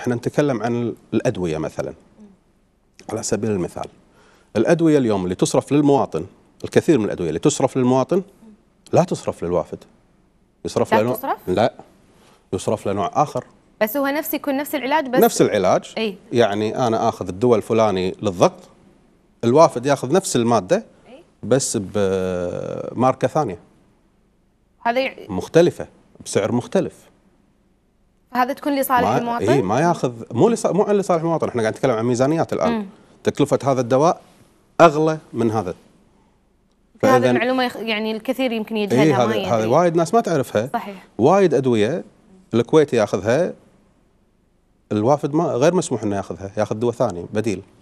احنا نتكلم عن الادويه مثلا على سبيل المثال الادويه اليوم اللي تصرف للمواطن الكثير من الادويه اللي تصرف للمواطن لا تصرف للوافد يصرف لا لنوع تصرف؟ لا يصرف لنوع اخر بس هو نفس يكون نفس العلاج بس نفس العلاج أي؟ يعني انا اخذ الدواء الفلاني للضغط الوافد ياخذ نفس الماده أي؟ بس بماركه ثانيه هذا مختلفه بسعر مختلف هذا تكون لصالح المواطن؟ اي ما ياخذ مو لصالح مو لصالح المواطن احنا قاعد نتكلم عن ميزانيات الان مم. تكلفه هذا الدواء اغلى من هذا هذه المعلومه يخ... يعني الكثير يمكن يجهلها إيه هذا هذا وايد ناس ما تعرفها صحيح وايد ادويه الكويتي ياخذها الوافد ما غير مسموح انه ياخذها ياخذ دواء ثاني بديل